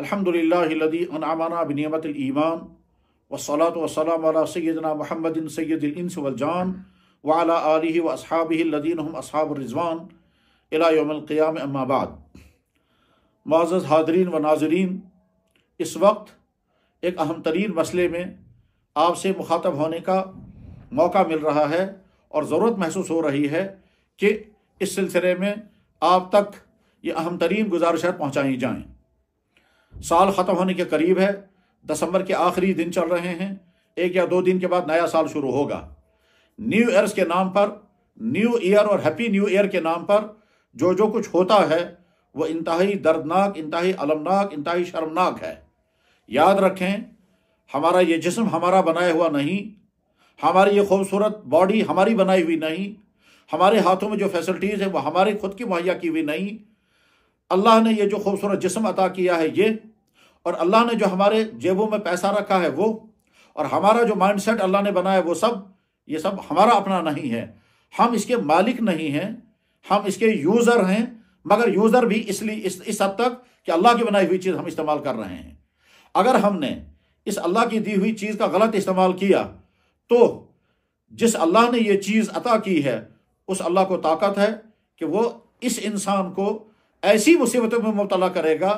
अलहमदिल्लादी अनामाना बनियमत ईमान वसलात वसलाम सैदना महमदिन सैदिलस वलजान वाला आलि व असहाबीदीन हम असहाब रिजवान अलायाम अम्माबाद माज़ हादरीन व नाजरीन इस वक्त एक अहम तरीन मसले में आपसे मुखातब होने का मौका मिल रहा है और ज़रूरत महसूस हो रही है कि इस सिलसिले में आप तक ये अहम तरीन गुजारिशात पहुँचाई जाएँ साल ख़त्म होने के करीब है दिसंबर के आखिरी दिन चल रहे हैं एक या दो दिन के बाद नया साल शुरू होगा न्यू ईयर्स के नाम पर न्यू ईयर और हैप्पी न्यू ईयर के नाम पर जो जो कुछ होता है वह इंतहाई दर्दनाक इंतहाई अलमनाक इंतहाई शर्मनाक है याद रखें हमारा ये जिस्म हमारा बनाया हुआ नहीं हमारी ये खूबसूरत बॉडी हमारी बनाई हुई नहीं हमारे हाथों में जो फैसिलिटीज़ है वह हमारे खुद की मुहैया की हुई नहीं अल्लाह ने ये जो खूबसूरत जिसम अता किया है ये और अल्लाह ने जो हमारे जेबों में पैसा रखा है वो और हमारा जो सेट अल्लाह ने बनाया वो सब ये सब हमारा अपना नहीं है हम इसके मालिक नहीं हैं हम इसके यूज़र हैं मगर यूज़र भी इसलिए इस इस हद तक कि अल्लाह की बनाई हुई चीज़ हम इस्तेमाल कर रहे हैं अगर हमने इस अल्लाह की दी हुई चीज़ का गलत इस्तेमाल किया तो जिस अल्लाह ने ये चीज़ अता की है उस अल्लाह को ताकत है कि वो इस इंसान को ऐसी मुसीबतों में मुबतला करेगा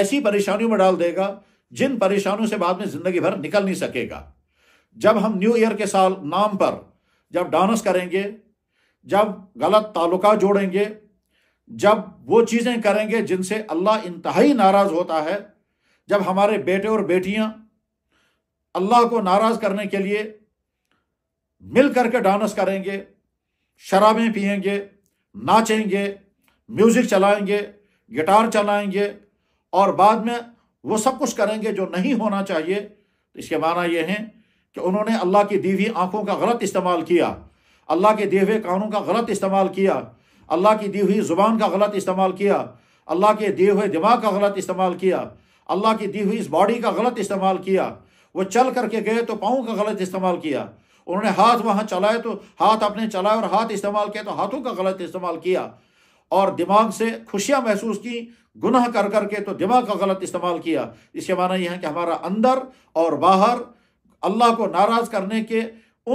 ऐसी परेशानियों में डाल देगा जिन परेशानियों से बाद में जिंदगी भर निकल नहीं सकेगा जब हम न्यू ईयर के साल नाम पर जब डांस करेंगे जब गलत ताल्लुका जोड़ेंगे जब वो चीज़ें करेंगे जिनसे अल्लाह इंतहाई नाराज़ होता है जब हमारे बेटे और बेटियां अल्लाह को नाराज़ करने के लिए मिल करके डांस करेंगे शराबें पियेंगे नाचेंगे म्यूज़िक चलाएंगे गिटार चलाएंगे और बाद में वो सब कुछ करेंगे जो नहीं होना चाहिए तो इसके माना ये हैं कि उन्होंने अल्लाह की दी हुई आंखों का गलत इस्तेमाल किया अल्लाह के दिए हुए कानों का गलत इस्तेमाल किया अल्लाह की दी हुई ज़ुबान का गलत इस्तेमाल किया अल्लाह के दिए हुए दिमाग का गलत इस्तेमाल किया अल्लाह की दी हुई इस बॉडी का गलत इस्तेमाल किया वो चल करके गए तो पाँव का गलत इस्तेमाल किया उन्होंने हाथ वहाँ चलाए तो हाथ अपने चलाए और हाथ इस्तेमाल किया तो हाथों का गलत इस्तेमाल किया और दिमाग से खुशियां महसूस की गुनाह कर करके तो दिमाग का गलत इस्तेमाल किया इसके माना यह है कि हमारा अंदर और बाहर अल्लाह को नाराज करने के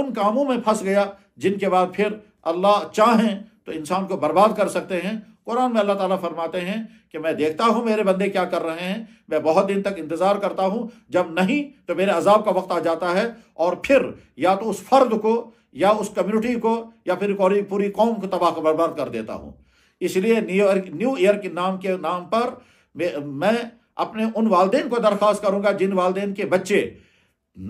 उन कामों में फंस गया जिनके बाद फिर अल्लाह चाहें तो इंसान को बर्बाद कर सकते हैं कुरान में अल्लाह ताला फरमाते हैं कि मैं देखता हूँ मेरे बंदे क्या कर रहे हैं मैं बहुत दिन तक इंतज़ार करता हूँ जब नहीं तो मेरे अजाब का वक्त आ जाता है और फिर या तो उस फर्द को या उस कम्युनिटी को या फिर पूरी कौम को तबाह बर्बाद कर देता हूँ इसलिए न्यू ईयर के नाम के नाम पर मैं अपने उन वालदेन को दरख्वास्त करूंगा जिन वालदेन के बच्चे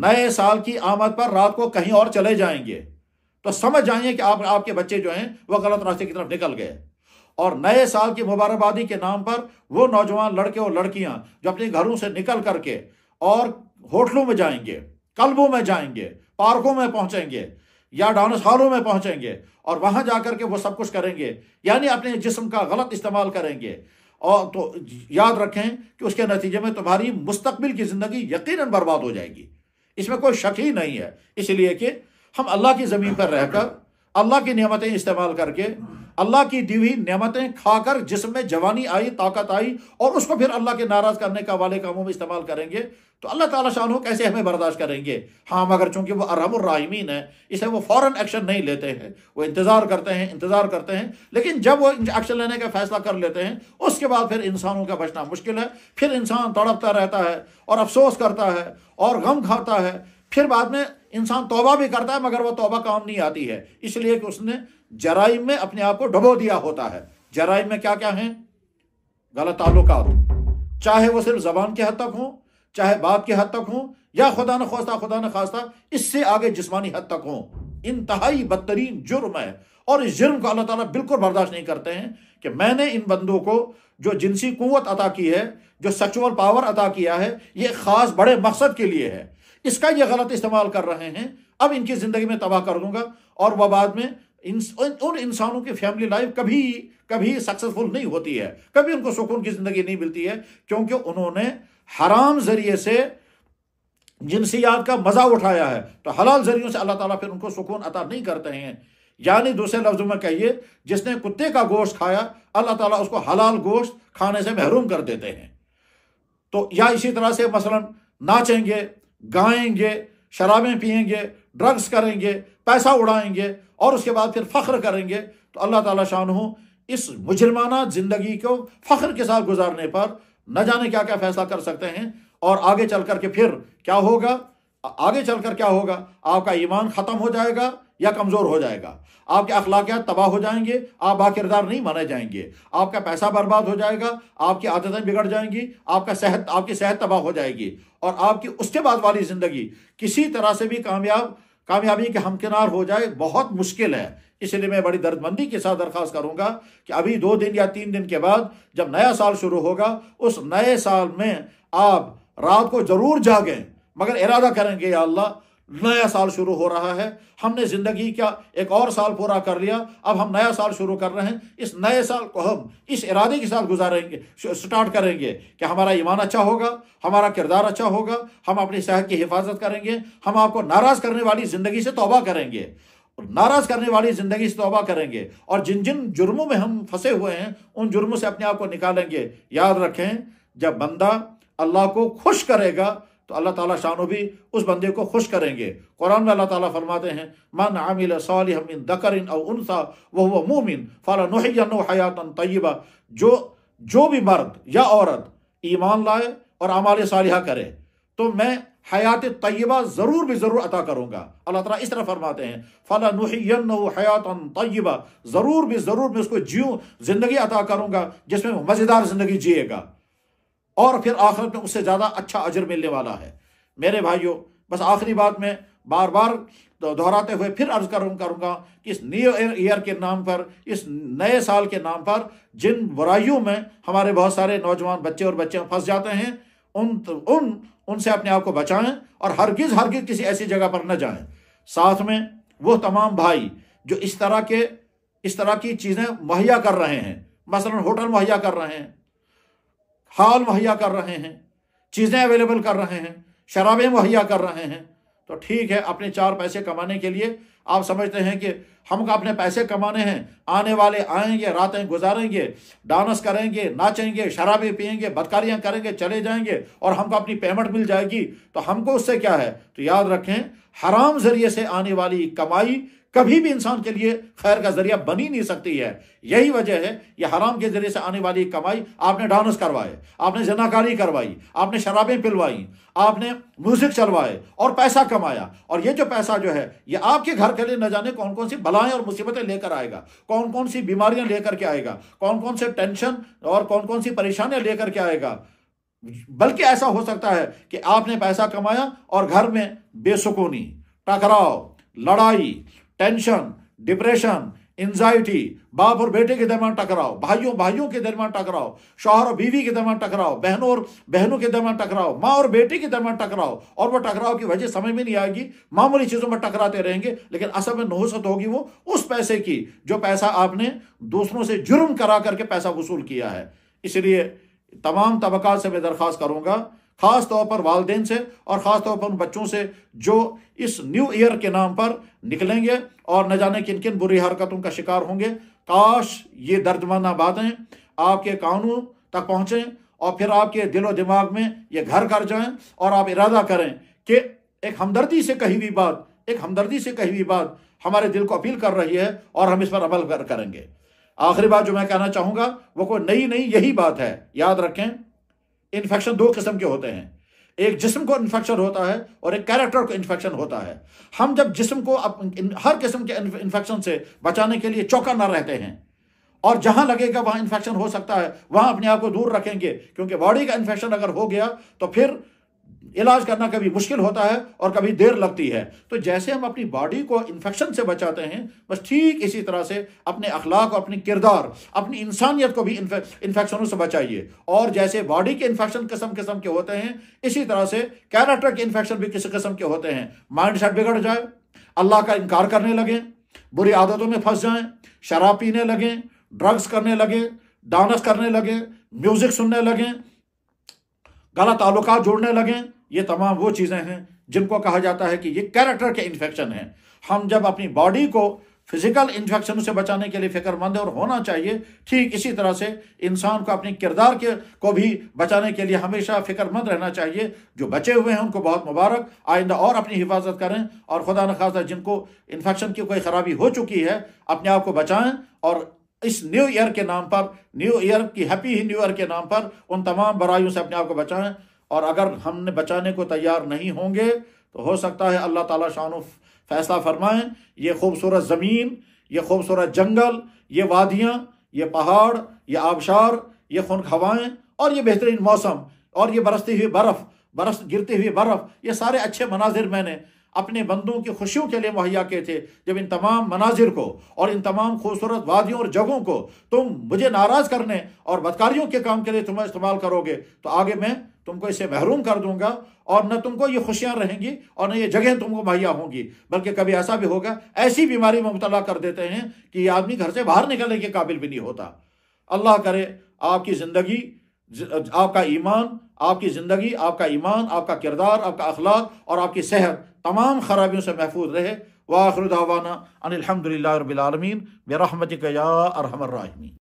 नए साल की आमद पर रात को कहीं और चले जाएंगे तो समझ जाइए कि आप आपके बच्चे जो हैं वो गलत रास्ते की तरफ निकल गए और नए साल की मुबारकबादी के नाम पर वो नौजवान लड़के और लड़कियां जो अपने घरों से निकल करके और होटलों में जाएंगे क्लबों में जाएंगे पार्कों में पहुंचेंगे या डांस हॉलों में पहुंचेंगे और वहां जाकर के वो सब कुछ करेंगे यानी अपने जिस्म का गलत इस्तेमाल करेंगे और तो याद रखें कि उसके नतीजे में तुम्हारी मुस्तबिल की ज़िंदगी यकीन बर्बाद हो जाएगी इसमें कोई शक ही नहीं है इसलिए कि हम अल्लाह की ज़मीन पर रहकर अल्लाह की नियमतें इस्तेमाल करके अल्लाह की दी हुई नमतें खाकर जिसम में जवानी आई ताकत आई और उसको फिर अल्लाह के नाराज करने का वाले कामों में इस्तेमाल करेंगे तो अल्लाह ताला शाह कैसे हमें बर्दाश्त करेंगे हाँ मगर चूंकि वो अरहमराहिमीन है इसे वो फ़ौरन एक्शन नहीं लेते हैं वो इंतज़ार करते हैं इंतज़ार करते हैं लेकिन जब वो एक्शन लेने का फैसला कर लेते हैं उसके बाद फिर इंसानों का बचना मुश्किल है फिर इंसान तड़पता रहता है और अफसोस करता है और गम खाता है फिर बाद में इंसान तोबा भी करता है मगर वह तोबा काम नहीं आती है इसलिए कि उसने जराइम में अपने आप को डबो दिया होता है जराइम में क्या क्या है गलत ताल्लुक चाहे वो सिर्फ जबान के हद तक हो चाहे बात के हद तक हो या खुदा न खास्ता खुदा न खास्ता इससे आगे जिसमानी हद तक हो इंतहाई बदतरीन जुर्म है और इस जुर्म को अल्लाह ताला बिल्कुल बर्दाश्त नहीं करते हैं कि मैंने इन बंदों को जो जिनसी कुत अदा की है जो सेक्चुअल पावर अदा किया है ये खास बड़े मकसद के लिए है इसका ये गलत इस्तेमाल कर रहे हैं अब इनकी ज़िंदगी में तबाह कर दूंगा और वह बाद में उन इंसानों की फैमिली लाइफ कभी कभी सक्सेसफुल नहीं होती है कभी उनको सुकून की जिंदगी नहीं मिलती है क्योंकि उन्होंने हराम जरिए से जिनसियात का मजा उठाया है तो हलाल जरियों से अल्लाह ताला फिर उनको सुकून अता नहीं करते हैं यानी दूसरे लफ्जों में कहिए जिसने कुत्ते का गोश्त खाया अल्लाह ताला उसको हलाल गोश्त खाने से महरूम कर देते हैं तो या इसी तरह से मसलन नाचेंगे गाएंगे शराबें पियेंगे ड्रग्स करेंगे पैसा उड़ाएंगे और उसके बाद फिर फख्र करेंगे तो अल्लाह ताला शान हो इस मुजरमाना जिंदगी को फख्र के साथ गुजारने पर न जाने क्या क्या फैसला कर सकते हैं और आगे चल करके फिर क्या होगा आगे चल कर क्या होगा आपका ईमान ख़त्म हो जाएगा या कमज़ोर हो जाएगा आपके अखलाकियात तबाह हो जाएंगे आप बाकिरदार नहीं माने जाएंगे आपका पैसा बर्बाद हो जाएगा आपकी आदतें बिगड़ जाएंगी आपका सेहत आपकी सेहत तबाह हो जाएगी और आपकी उसके बाद वाली ज़िंदगी किसी तरह से भी कामयाब कामयाबी के हमकिनार हो जाए बहुत मुश्किल है इसलिए मैं बड़ी दर्दमंदी के साथ दरख्वास्त करूंगा कि अभी दो दिन या तीन दिन के बाद जब नया साल शुरू होगा उस नए साल में आप रात को जरूर जागें मगर इरादा करेंगे या अल्लाह नया साल शुरू हो रहा है हमने जिंदगी का एक और साल पूरा कर लिया अब हम नया साल शुरू कर रहे हैं इस नए साल को हम इस इरादे के साथ गुजारेंगे स्टार्ट करेंगे कि हमारा ईमान अच्छा होगा हमारा किरदार अच्छा होगा हम अपनी सेहत की हिफाजत करेंगे हम आपको नाराज करने वाली जिंदगी से तोबा करेंगे नाराज करने वाली जिंदगी से तोबा करेंगे और जिन जिन जुर्मों में हम फंसे हुए हैं उन जुर्मों से अपने आप को निकालेंगे याद रखें जब बंदा अल्लाह को खुश करेगा तो अल्लाह ताला शानो भी उस बंदे को खुश करेंगे कुरान में अल्लाह ताला फरमाते हैं मन आमिल सालिमिन दकरिन और उनसा वह वह मोमिन फ़लान हयातन तयबा जो जो भी मर्द या औरत ईमान लाए और आमाल सालिहा करे तो मैं हयात तयबा ज़रूर भी ज़रूर अता करूँगा अल्लाह ताला इस तरह फरमाते हैं फ़लान हयातन तयबा ज़रूर भी ज़रूर मैं उसको जीऊँ ज़िंदगी अता करूँगा जिसमें मज़ेदार ज़िंदगी जिएगा और फिर आखिरत में उससे ज़्यादा अच्छा अजर मिलने वाला है मेरे भाइयों बस आखिरी बात में बार बार दोहराते हुए फिर अर्ज करूँ करूँगा कि इस न्यू ईयर के नाम पर इस नए साल के नाम पर जिन बुराइयों में हमारे बहुत सारे नौजवान बच्चे और बच्चे फंस जाते हैं उन उन उनसे अपने आप को बचाएं और हरगिज़ हरगिज़ किसी ऐसी जगह पर न जाएं साथ में वो तमाम भाई जो इस तरह के इस तरह की चीज़ें मुहैया कर रहे हैं मसलन होटल मुहैया कर रहे हैं खाल मुहैया कर रहे हैं चीज़ें अवेलेबल कर रहे हैं शराबें मुहैया कर रहे हैं तो ठीक है अपने चार पैसे कमाने के लिए आप समझते हैं कि हमको अपने पैसे कमाने हैं आने वाले आएंगे रातें गुजारेंगे डांस करेंगे नाचेंगे शराबें पियेंगे बदकारियां करेंगे चले जाएंगे और हमको अपनी पेमेंट मिल जाएगी तो हमको उससे क्या है तो याद रखें हराम जरिए से आने वाली कमाई कभी भी इंसान के लिए खैर का जरिया बनी नहीं सकती है यही वजह है ये हराम के जरिए से आने वाली कमाई आपने डांस करवाए आपने जनाकारी करवाई आपने शराबें पिलवाई आपने म्यूजिक चलवाए और पैसा कमाया और ये जो पैसा जो है ये आपके घर के लिए न जाने कौन कौन सी बलाएं और मुसीबतें लेकर आएगा कौन कौन सी बीमारियां लेकर के आएगा कौन कौन से टेंशन और कौन कौन सी परेशानियां लेकर के आएगा बल्कि ऐसा हो सकता है कि आपने पैसा कमाया और घर में बेसुकूनी टकराव लड़ाई टेंशन डिप्रेशन एंजाइटी बाप और बेटे के दरमियान टकराव भाइयों भाइयों के दरमियान टकराव शोहर और बीवी के दरमियान टकराव बहनों और बहनों के दरमियान टकराव माँ और बेटे के दरमियान टकराव और वह टकराव की वजह समझ में नहीं आएगी मामूली चीज़ों में टकराते रहेंगे लेकिन असल में नहुसत होगी वो उस पैसे की जो पैसा आपने दूसरों से जुर्म करा करके पैसा वसूल किया है इसलिए तमाम तबक़ात से मैं दरख्वास्त करूँगा ख़ास तौर पर वालदेन से और ख़ास तौर पर उन बच्चों से जो इस न्यू ईयर के नाम पर निकलेंगे और न जाने किन किन बुरी हरकतों का शिकार होंगे काश ये दर्दमाना बातें आपके कानून तक पहुँचें और फिर आपके दिलो दिमाग में ये घर कर जाएं और आप इरादा करें कि एक हमदर्दी से कही हुई बात एक हमदर्दी से कही हुई बात हमारे दिल को अपील कर रही है और हम इस पर अमल कर करेंगे आखिरी बात जो मैं कहना चाहूँगा वो कोई नई नई यही बात है याद रखें इन्फेक्शन दो किस्म के होते हैं एक जिस्म को इन्फेक्शन होता है और एक कैरेक्टर को इन्फेक्शन होता है हम जब जिस्म को अप, हर किस्म के इन्फेक्शन से बचाने के लिए चौका ना रहते हैं और जहां लगेगा वहां इन्फेक्शन हो सकता है वहां अपने आप को दूर रखेंगे क्योंकि बॉडी का इन्फेक्शन अगर हो गया तो फिर इलाज करना कभी मुश्किल होता है और कभी देर लगती है तो जैसे हम अपनी बॉडी को इन्फेक्शन से बचाते हैं बस ठीक इसी तरह से अपने अखलाक और अपने किरदार अपनी इंसानियत को भी इन्फेक्शनों से बचाइए और जैसे बॉडी के इन्फेक्शन किस्म किस्म के होते हैं इसी तरह से कैरेक्टर के इन्फेक्शन भी किसी किस्म के होते हैं माइंड सेट बिगड़ जाए अल्लाह का इनकार करने लगे बुरी आदतों में फंस जाए शराब पीने लगें ड्रग्स करने लगे डांस करने लगे म्यूज़िक सुनने लगें गलत ताल्लुकात जोड़ने लगें ये तमाम वो चीज़ें हैं जिनको कहा जाता है कि ये कैरेक्टर के इन्फेक्शन हैं हम जब अपनी बॉडी को फिजिकल इन्फेक्शन से बचाने के लिए फिक्रमंद और होना चाहिए ठीक इसी तरह से इंसान को अपने किरदार के को भी बचाने के लिए हमेशा फिक्रमंद रहना चाहिए जो बचे हुए हैं उनको बहुत मुबारक आइंदा और अपनी हिफाजत करें और खुदा न खासा जिनको इन्फेक्शन की कोई ख़राबी हो चुकी है अपने आप को बचाएं और इस न्यू ईयर के नाम पर न्यू ईयर की हैप्पी ही न्यू ईयर के नाम पर उन तमाम बराइयों से अपने आप को बचाएं और अगर हमने बचाने को तैयार नहीं होंगे तो हो सकता है अल्लाह ताला शान फैसला फरमाएं ये खूबसूरत ज़मीन ये खूबसूरत जंगल ये वादियाँ ये पहाड़ ये आबशार ये खुनक हवाएँ और ये बेहतरीन मौसम और ये बरसती हुई बर्फ़ बरस गिरती हुई बर्फ़ ये सारे अच्छे मनाजिर मैंने अपने बंदों की खुशियों के लिए मुहैया किए थे जब इन तमाम मनाजिर को और इन तमाम खूबसूरत वादियों और जगहों को तुम मुझे नाराज़ करने और बदकारियों के काम के लिए तुम्हें इस्तेमाल करोगे तो आगे मैं तुमको इसे महरूम कर दूंगा और न तुमको ये खुशियां रहेंगी और न ये जगह तुमको मुहैया होंगी बल्कि कभी ऐसा भी होगा ऐसी बीमारी में मुबतला कर देते हैं कि ये आदमी घर से बाहर निकलने के काबिल भी नहीं होता अल्लाह करे आपकी ज़िंदगी आपका ईमान आपकी ज़िंदगी आपका ईमान आपका किरदार आपका अखलाक और आपकी सेहत तमाम खराबियों से महफूज रहे वाखरुदावाना अनिलहमदिल्लाबिलमीन बेरहमत या रही